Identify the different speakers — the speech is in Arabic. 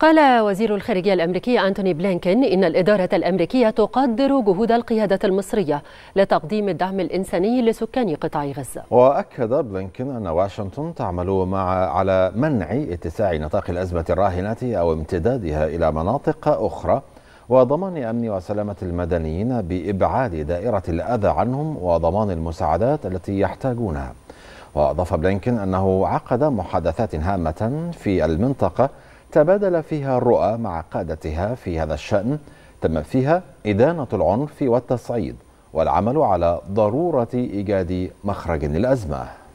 Speaker 1: قال وزير الخارجية الأمريكي أنتوني بلينكن إن الإدارة الأمريكية تقدر جهود القيادة المصرية لتقديم الدعم الإنساني لسكان قطاع غزة
Speaker 2: وأكد بلينكن أن واشنطن تعمل مع على منع اتساع نطاق الأزمة الراهنة أو امتدادها إلى مناطق أخرى وضمان أمن وسلامة المدنيين بإبعاد دائرة الأذى عنهم وضمان المساعدات التي يحتاجونها وأضاف بلينكن أنه عقد محادثات هامة في المنطقة تبادل فيها الرؤى مع قادتها في هذا الشأن تم فيها إدانة العنف والتصعيد والعمل على ضرورة إيجاد مخرج للأزمة